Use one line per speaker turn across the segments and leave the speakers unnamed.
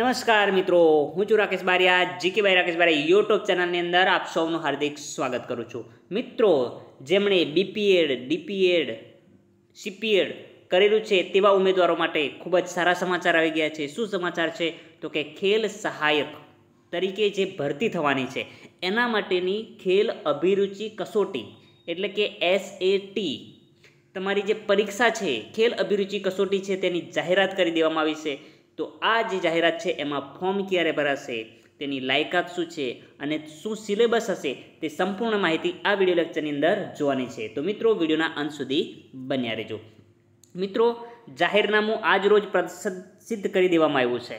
નમસ્કાર મિત્રો હું છું Rakesh Baria GK by Rakesh Baria YouTube ચેનલની અંદર આપ સૌનું હાર્દિક સ્વાગત કરું છું મિત્રો જેમણે બીપીએડ ડીપીએડ સીપીએડ કરેલું છે તેવા ઉમેદવારો માટે ખૂબ જ સારા સમાચાર આવી ગયા છે શું સમાચાર છે તો કે ખેલ સહાયક તરીકે જે ભરતી થવાની છે એના માટેની ખેલ અભિરુચિ કસોટી એટલે કે એસ એસએટી તમારી જે પરીક્ષા છે ખેલ અભિરુચિ કસોટી છે તેની જાહેરાત કરી દેવામાં આવી છે તો આ જે જાહેરાત છે એમાં ફોર્મ ક્યારે ભરાશે તેની લાયકાત શું છે અને શું સિલેબસ હશે તે સંપૂર્ણ માહિતી આ વિડીયો લેક્ચરની અંદર જોવાની છે તો મિત્રો વિડીયોના અંત સુધી બન્યા રહેજો મિત્રો જાહેરનામું આજ રોજ પ્રસિદ્ધ કરી દેવામાં આવ્યું છે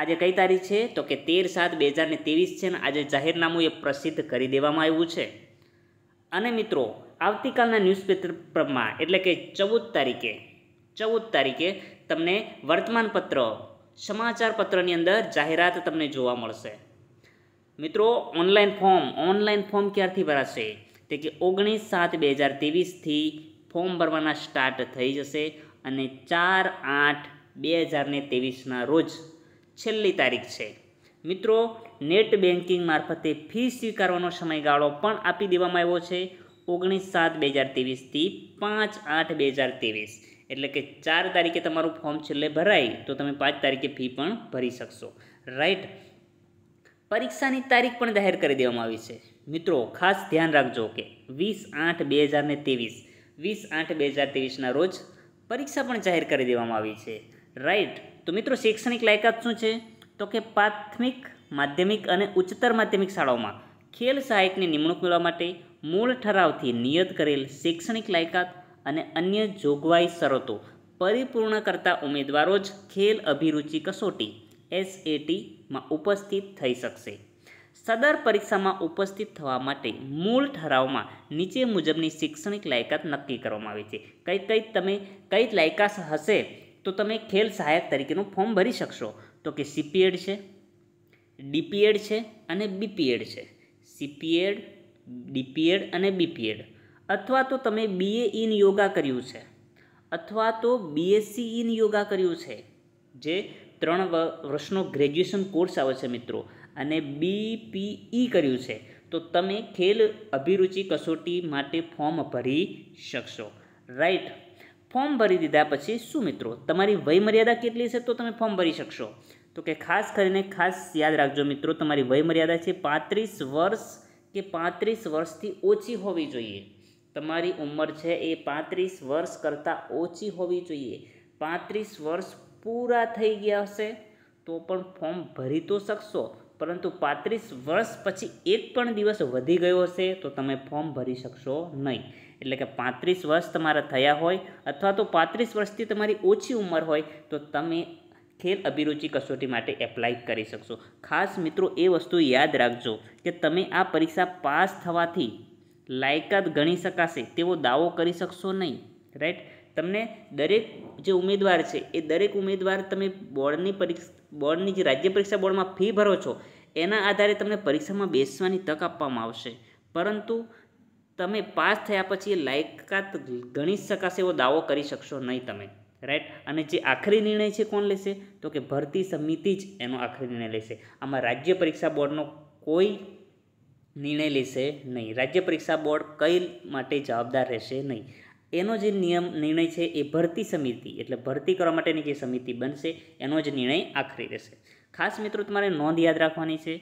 આજે કઈ તારીખ છે તો કે તેર સાત બે હજાર ને ત્રેવીસ છે ને આજે જાહેરનામું એ પ્રસિદ્ધ કરી દેવામાં આવ્યું છે અને મિત્રો આવતીકાલના ન્યૂઝપેપર પ્રમાણે એટલે કે ચૌદ તારીખે ચૌદ તારીખે તમને વર્તમાનપત્ર સમાચાર પત્રની અંદર જાહેરાત તમને જોવા મળશે મિત્રો ઓનલાઈન ફોર્મ ઓનલાઈન ફોર્મ ક્યારથી ભરાશે તે કે ઓગણીસ સાત બે હજાર ત્રેવીસથી ફોર્મ ભરવાના સ્ટાર્ટ થઈ જશે અને ચાર આઠ બે હજારને ત્રેવીસના રોજ છેલ્લી તારીખ છે મિત્રો નેટ બેન્કિંગ મારફતે ફી સ્વીકારવાનો સમયગાળો પણ આપી દેવામાં આવ્યો છે ઓગણીસ સાત બે હજાર ત્રેવીસથી પાંચ આઠ બે હજાર ત્રેવીસ એટલે કે ચાર તારીખે તમારું ફોર્મ છેલ્લે ભરાય તો તમે પાંચ તારીખે ફી પણ ભરી શકશો રાઈટ પરીક્ષાની તારીખ પણ જાહેર કરી દેવામાં આવી છે મિત્રો ખાસ ધ્યાન રાખજો કે વીસ આઠ બે હજાર ને ત્રેવીસ વીસ આઠ બે હજાર ત્રેવીસના રોજ પરીક્ષા પણ જાહેર કરી દેવામાં આવી છે રાઈટ તો મિત્રો શૈક્ષણિક લાયકાત શું છે તો કે પ્રાથમિક માધ્યમિક અને ઉચ્ચતર માધ્યમિક શાળાઓમાં ખેલ સહાયકની નિમણૂક મેળવવા માટે મૂળ ઠરાવથી નિયત કરેલ શૈક્ષણિક લાયકાત અને અન્ય જોગવાઈ શરતો પરિપૂર્ણ કરતા ઉમેદવારો જ ખેલ અભિરુચિ કસોટી એસએટીમાં ઉપસ્થિત થઈ શકશે સદર પરીક્ષામાં ઉપસ્થિત થવા માટે મૂળ ઠરાવમાં નીચે મુજબની શૈક્ષણિક લાયકાત નક્કી કરવામાં આવી છે કઈ કઈ તમે કઈ લાયકાત હશે તો તમે ખેલ સહાયક તરીકેનું ફોર્મ ભરી શકશો તો કે સીપીએડ છે ડીપીએડ છે અને બીપીએડ છે સીપીએડ ડીપીએડ અને બીપીએડ અથવા તો તમે બીએ ઇન યોગા કર્યું છે અથવા તો બીએસસી ઇન યોગા કર્યું છે જે ત્રણ વર્ષનો ગ્રેજ્યુએશન કોર્સ આવે છે મિત્રો અને બીપીઈ e કર્યું છે તો તમે ખેલ અભિરુચિ કસોટી માટે ફોર્મ ભરી શકશો રાઈટ ફોર્મ ભરી દીધા પછી શું મિત્રો તમારી વયમર્યાદા કેટલી છે તો તમે ફોર્મ ભરી શકશો તો કે ખાસ કરીને ખાસ યાદ રાખજો મિત્રો તમારી વયમર્યાદા છે પાંત્રીસ વર્ષ કે પાંત્રીસ વર્ષથી ઓછી હોવી જોઈએ તમારી ઉંમર છે એ પાંત્રીસ વર્ષ કરતાં ઓછી હોવી જોઈએ પાંત્રીસ વર્ષ પૂરા થઈ ગયા હશે તો પણ ફોર્મ ભરી તો શકશો પરંતુ પાંત્રીસ વર્ષ પછી એક પણ દિવસ વધી ગયો હશે તો તમે ફોર્મ ભરી શકશો નહીં એટલે કે પાંત્રીસ વર્ષ તમારા થયા હોય અથવા તો પાંત્રીસ વર્ષથી તમારી ઓછી ઉંમર હોય તો તમે ખેલ અભિરુચિ કસોટી માટે એપ્લાય કરી શકશો ખાસ મિત્રો એ વસ્તુ યાદ રાખજો કે તમે આ પરીક્ષા પાસ થવાથી લાયકાત ગણી શકાશે તેવો દાવો કરી શકશો નહીં રાઈટ તમને દરેક જે ઉમેદવાર છે એ દરેક ઉમેદવાર તમે બોર્ડની પરીક્ષા બોર્ડની જે રાજ્ય પરીક્ષા બોર્ડમાં ફી ભરો છો એના આધારે તમને પરીક્ષામાં બેસવાની તક આપવામાં આવશે પરંતુ તમે પાસ થયા પછી લાયકાત ગણી શકાશે એવો દાવો કરી શકશો નહીં તમે રાઈટ અને જે આખરી નિર્ણય છે કોણ લેશે તો કે ભરતી સમિતિ જ એનો આખરી નિર્ણય લેશે આમાં રાજ્ય પરીક્ષા બોર્ડનો કોઈ નિર્ણય લેશે નહીં રાજ્ય પરીક્ષા બોર્ડ કઈ માટે જવાબદાર રહેશે નહીં એનો જે નિયમ નિર્ણય છે એ ભરતી સમિતિ એટલે ભરતી કરવા માટેની જે સમિતિ બનશે એનો જ નિર્ણય આખરી રહેશે ખાસ મિત્રો તમારે નોંધ યાદ રાખવાની છે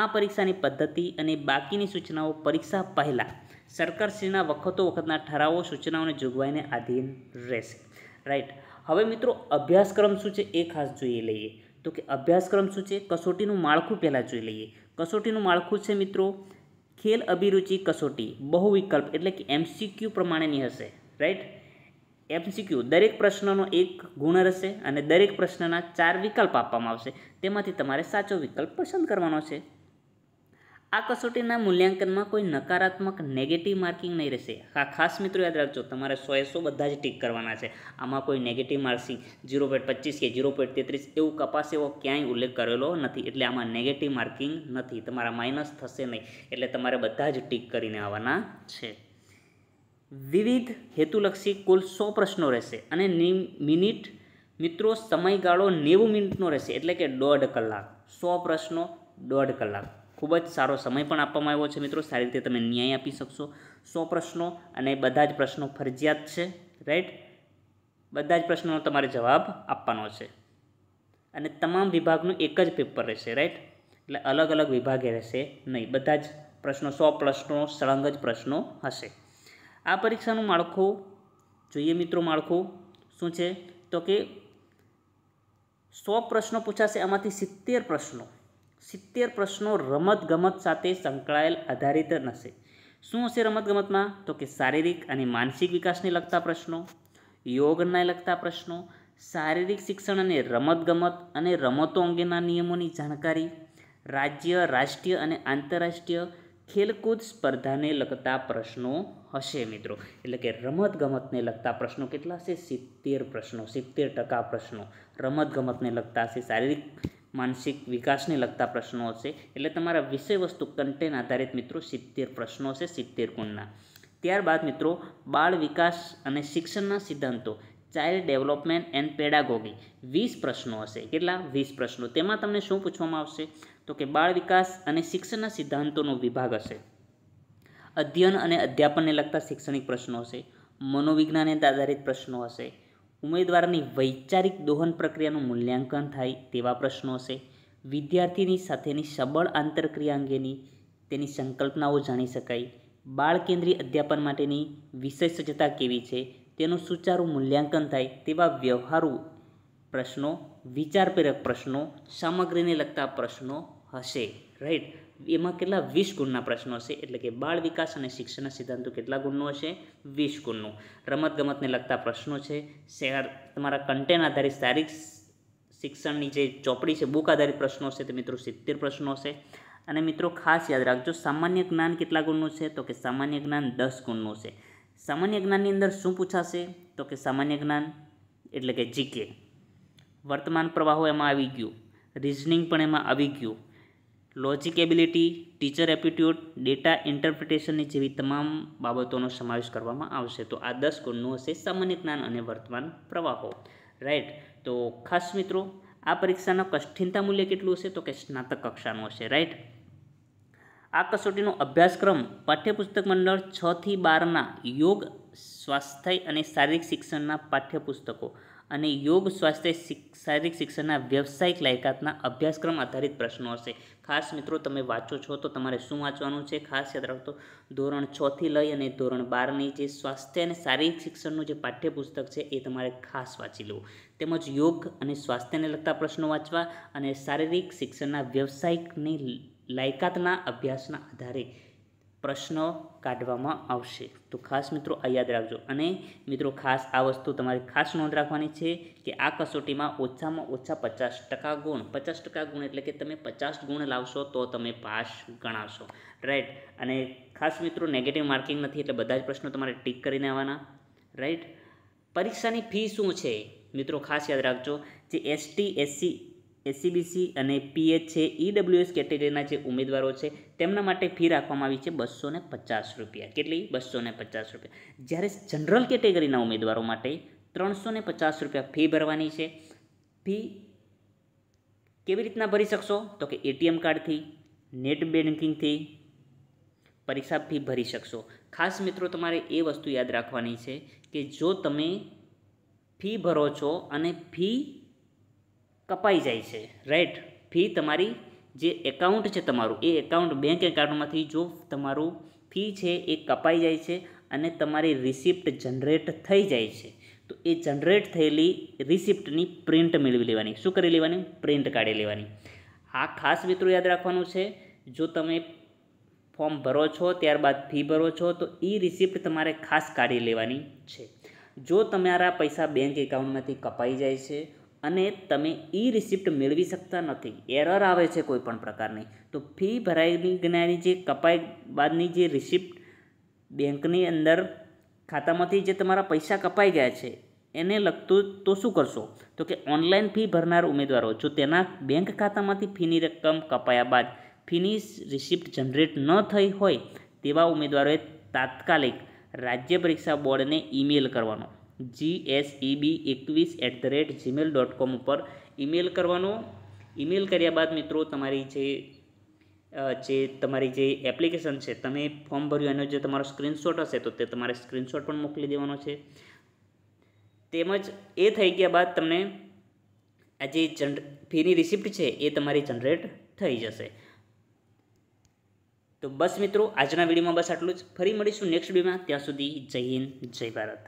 આ પરીક્ષાની પદ્ધતિ અને બાકીની સૂચનાઓ પરીક્ષા પહેલાં સરકારશ્રીના વખતો વખતના ઠરાવો સૂચનાઓને જોગવાઈને આધીન રહેશે રાઈટ હવે મિત્રો અભ્યાસક્રમ શું છે એ ખાસ જોઈ લઈએ તો કે અભ્યાસક્રમ શું છે કસોટીનું માળખું પહેલાં જોઈ લઈએ કસોટીનું માળખું છે મિત્રો ખેલ અભિરુચિ કસોટી બહુ વિકલ્પ એટલે કે એમસીક્યુ પ્રમાણેની હશે રાઈટ એમસીક્યુ દરેક પ્રશ્નનો એક ગુણ રહેશે અને દરેક પ્રશ્નના ચાર વિકલ્પ આપવામાં આવશે તેમાંથી તમારે સાચો વિકલ્પ પસંદ કરવાનો છે આ કસોટીના મૂલ્યાંકનમાં કોઈ નકારાત્મક નેગેટિવ માર્કિંગ નહીં રહેશે આ ખાસ મિત્રો યાદ રાખજો તમારે સોએ સો બધા જ ટીક કરવાના છે આમાં કોઈ નેગેટિવ માર્કિંગ ઝીરો પોઈન્ટ પચીસ કે ઝીરો પોઈન્ટ તેત્રીસ એવું કપાસ એવો ક્યાંય ઉલ્લેખ કરેલો નથી એટલે આમાં નેગેટિવ માર્કિંગ નથી તમારા માઇનસ થશે નહીં એટલે તમારે બધા જ ટીક કરીને આવવાના છે વિવિધ હેતુલક્ષી કુલ સો પ્રશ્નો રહેશે અને મિનિટ મિત્રો સમયગાળો નેવું મિનિટનો રહેશે એટલે કે દોઢ કલાક સો પ્રશ્નો દોઢ કલાક ખૂબ જ સારો સમય પણ આપવામાં આવ્યો છે મિત્રો સારી રીતે તમે ન્યાય આપી શકશો સો પ્રશ્નો અને બધા જ પ્રશ્નો ફરજિયાત છે રાઈટ બધા જ પ્રશ્નોનો તમારે જવાબ આપવાનો છે અને તમામ વિભાગનું એક જ પેપર રહેશે રાઈટ એટલે અલગ અલગ વિભાગે રહેશે નહીં બધા જ પ્રશ્નો સો પ્રશ્નો સળંગ જ પ્રશ્નો હશે આ પરીક્ષાનું માળખું જોઈએ મિત્રો માળખું શું છે તો કે સો પ્રશ્નો પૂછાશે આમાંથી સિત્તેર પ્રશ્નો સિત્તેર પ્રશ્નો રમતગમત સાથે સંકળાયેલ આધારિત નશે શું હશે રમતગમતમાં તો કે શારીરિક અને માનસિક વિકાસને લગતા પ્રશ્નો યોગને લગતા પ્રશ્નો શારીરિક શિક્ષણ અને રમતગમત અને રમતો અંગેના નિયમોની જાણકારી રાજ્ય રાષ્ટ્રીય અને આંતરરાષ્ટ્રીય ખેલકૂદ સ્પર્ધાને લગતા પ્રશ્નો હશે મિત્રો એટલે કે રમતગમતને લગતા પ્રશ્નો કેટલા છે સિત્તેર પ્રશ્નો સિત્તેર ટકા પ્રશ્નો રમતગમતને લગતા હશે શારીરિક માનસિક વિકાસને લગતા પ્રશ્નો હશે એટલે તમારા વિષય વસ્તુ કન્ટેન્ટ આધારિત મિત્રો સિત્તેર પ્રશ્નો હશે સિત્તેર ગુણના ત્યારબાદ મિત્રો બાળ વિકાસ અને શિક્ષણના સિદ્ધાંતો ચાઇલ્ડ ડેવલપમેન્ટ એન્ડ પેડાગોગી વીસ પ્રશ્નો હશે કેટલા વીસ પ્રશ્નો તેમાં તમને શું પૂછવામાં આવશે તો કે બાળ વિકાસ અને શિક્ષણના સિદ્ધાંતોનો વિભાગ હશે અધ્યયન અને અધ્યાપનને લગતા શૈક્ષણિક પ્રશ્નો હશે મનોવિજ્ઞાનને આધારિત પ્રશ્નો હશે ઉમેદવારની વૈચારિક દોહન પ્રક્રિયાનું મૂલ્યાંકન થાય તેવા પ્રશ્નો હશે વિદ્યાર્થીની સાથેની સબળ આંતરક્રિયા અંગેની તેની સંકલ્પનાઓ જાણી શકાય બાળ કેન્દ્રીય અધ્યાપન માટેની વિષય સજ્જતા કેવી છે તેનું સુચારુ મૂલ્યાંકન થાય તેવા વ્યવહારુ પ્રશ્નો વિચારપ્રેરક પ્રશ્નો સામગ્રીને લગતા પ્રશ્નો હશે રાઈટ એમાં કેટલા વીસ ગુણના પ્રશ્નો હશે એટલે કે બાળ વિકાસ અને શિક્ષણના સિદ્ધાંતો કેટલા ગુણનો હશે વીસ ગુણનું રમતગમતને લગતા પ્રશ્નો છે શહેર તમારા કન્ટેન આધારિત શારીરિક શિક્ષણની જે ચોપડી છે બુક આધારિત પ્રશ્નો હશે તે મિત્રો સિત્તેર પ્રશ્નો હશે અને મિત્રો ખાસ યાદ રાખજો સામાન્ય જ્ઞાન કેટલા ગુણનું છે તો કે સામાન્ય જ્ઞાન દસ ગુણનું છે સામાન્ય જ્ઞાનની અંદર શું પૂછાશે તો કે સામાન્ય જ્ઞાન એટલે કે જીકે વર્તમાન પ્રવાહો એમાં આવી ગયું રિઝનિંગ પણ એમાં આવી ગયું લોજિકેબિલિટી ટીચર એપ્ટિટ્યૂડ ડેટા ઇન્ટરપ્રિટેશનની જેવી તમામ બાબતોનો સમાવેશ કરવામાં આવશે તો આ દસ ગુણનું હશે સામાન્ય જ્ઞાન અને વર્તમાન પ્રવાહો રાઈટ તો ખાસ મિત્રો આ પરીક્ષાનો કઠિનતા મૂલ્ય કેટલું હશે તો કે સ્નાતક કક્ષાનું હશે રાઈટ આ કસોટીનો અભ્યાસક્રમ પાઠ્યપુસ્તક મંડળ છથી બારના યોગ સ્વાસ્થ્ય અને શારીરિક શિક્ષણના પાઠ્યપુસ્તકો અને યોગ સ્વાસ્થ્ય શારીરિક શિક્ષણના વ્યવસાયિક લાયકાતના અભ્યાસક્રમ આધારિત પ્રશ્નો હશે ખાસ મિત્રો તમે વાંચો છો તો તમારે શું વાંચવાનું છે ખાસ યાદ રાખો ધોરણ છથી લઈ અને ધોરણ બારની જે સ્વાસ્થ્ય અને શારીરિક શિક્ષણનું જે પાઠ્યપુસ્તક છે એ તમારે ખાસ વાંચી લેવું તેમજ યોગ અને સ્વાસ્થ્યને લગતા પ્રશ્નો વાંચવા અને શારીરિક શિક્ષણના વ્યવસાયિકની લાયકાતના અભ્યાસના આધારે પ્રશ્નો કાઢવામાં આવશે તો ખાસ મિત્રો આ યાદ રાખજો અને મિત્રો ખાસ આ વસ્તુ તમારે ખાસ નોંધ રાખવાની છે કે આ કસોટીમાં ઓછામાં ઓછા પચાસ ટકા ગુણ પચાસ ટકા ગુણ એટલે કે તમે પચાસ ગુણ લાવશો તો તમે પાસ ગણાશો રાઈટ અને ખાસ મિત્રો નેગેટિવ માર્કિંગ નથી એટલે બધા જ પ્રશ્નો તમારે ટીક કરીને આવવાના રાઈટ પરીક્ષાની ફી શું છે મિત્રો ખાસ યાદ રાખજો જે એસટી એસસી એસીબીસી અને પીએચ છે ઈડબ્લ્યુએસ કેટેગરીના જે ઉમેદવારો છે તેમના માટે ફી રાખવામાં આવી છે બસો પચાસ રૂપિયા કેટલી બસો ને પચાસ રૂપિયા જ્યારે જનરલ કેટેગરીના ઉમેદવારો માટે ત્રણસો પચાસ રૂપિયા ફી ભરવાની છે ફી કેવી રીતના ભરી શકશો તો કે એટીએમ કાર્ડથી નેટ બેન્કિંગથી પરીક્ષા ફી ભરી શકશો ખાસ મિત્રો તમારે એ વસ્તુ યાદ રાખવાની છે કે જો તમે ફી ભરો છો અને ફી કપાઈ જાય છે રાઈટ ફી તમારી જે એકાઉન્ટ છે તમારું એ એકાઉન્ટ બેંક એકાઉન્ટમાંથી જો તમારું ફી છે એ કપાઈ જાય છે અને તમારી રિસિપ્ટ જનરેટ થઈ જાય છે તો એ જનરેટ થયેલી રિસિપ્ટની પ્રિન્ટ મેળવી લેવાની શું કરી લેવાની પ્રિન્ટ કાઢી લેવાની આ ખાસ મિત્રો યાદ રાખવાનું છે જો તમે ફોર્મ ભરો છો ત્યારબાદ ફી ભરો છો તો એ રિસિપ્ટ તમારે ખાસ કાઢી લેવાની છે જો તમારા પૈસા બેંક એકાઉન્ટમાંથી કપાઈ જાય છે અને તમે ઈ રિસિપ્ટ મેળવી શકતા નથી એરર આવે છે કોઈ પણ પ્રકારની તો ફી ભરાઈ ગનારી જે કપાઈ બાદની જે રિસિપ્ટ બેંકની અંદર ખાતામાંથી જે તમારા પૈસા કપાઈ ગયા છે એને લગતું તો શું કરશો તો કે ઓનલાઈન ફી ભરનાર ઉમેદવારો જો તેના બેંક ખાતામાંથી ફીની રકમ કપાયા બાદ ફીની રિસિપ્ટ જનરેટ ન થઈ હોય તેવા ઉમેદવારોએ તાત્કાલિક રાજ્ય પરીક્ષા બોર્ડને ઈમેલ કરવાનો જીએસઈબી એકવીસ at the rate Gmail dot com ઉપર ઈમેલ કરવાનો ઈમેલ કર્યા બાદ મિત્રો તમારી જે જે તમારી જે એપ્લિકેશન છે તમે ફોર્મ ભર્યું એનો જે તમારો સ્ક્રીનશોટ હશે તો તે તમારે સ્ક્રીનશોટ પણ મોકલી દેવાનો છે તેમજ એ થઈ ગયા બાદ તમને આ જે જનર ફીની રિસિપ્ટ છે એ તમારી જનરેટ થઈ જશે તો બસ મિત્રો આજના વિડીયોમાં બસ આટલું જ ફરી મળીશું નેક્સ્ટ વિડીયોમાં ત્યાં સુધી જય હિન્દ જય ભારત